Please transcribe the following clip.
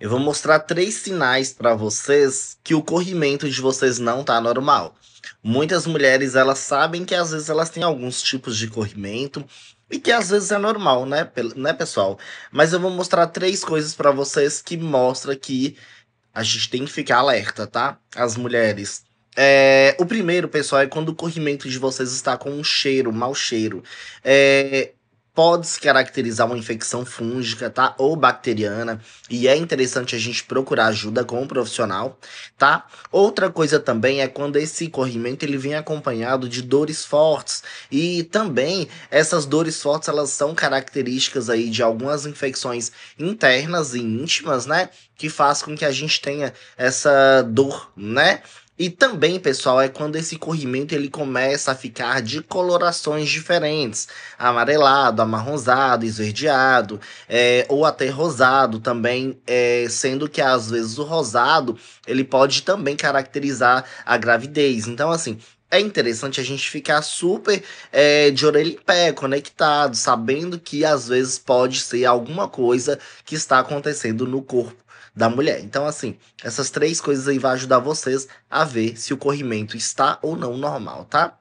Eu vou mostrar três sinais para vocês que o corrimento de vocês não tá normal. Muitas mulheres, elas sabem que às vezes elas têm alguns tipos de corrimento e que às vezes é normal, né, né pessoal? Mas eu vou mostrar três coisas para vocês que mostra que a gente tem que ficar alerta, tá? As mulheres. É, o primeiro, pessoal, é quando o corrimento de vocês está com um cheiro, um mau cheiro. É, pode se caracterizar uma infecção fúngica, tá? Ou bacteriana, e é interessante a gente procurar ajuda com um profissional, tá? Outra coisa também é quando esse corrimento ele vem acompanhado de dores fortes, e também essas dores fortes elas são características aí de algumas infecções internas e íntimas, né? Que faz com que a gente tenha essa dor, né? E também, pessoal, é quando esse corrimento ele começa a ficar de colorações diferentes, amarelado, amarronzado, esverdeado, é, ou até rosado também, é, sendo que às vezes o rosado ele pode também caracterizar a gravidez. Então, assim, é interessante a gente ficar super é, de orelha em pé, conectado, sabendo que às vezes pode ser alguma coisa que está acontecendo no corpo da mulher. Então, assim, essas três coisas aí vai ajudar vocês a ver se o corrimento está ou não normal, tá?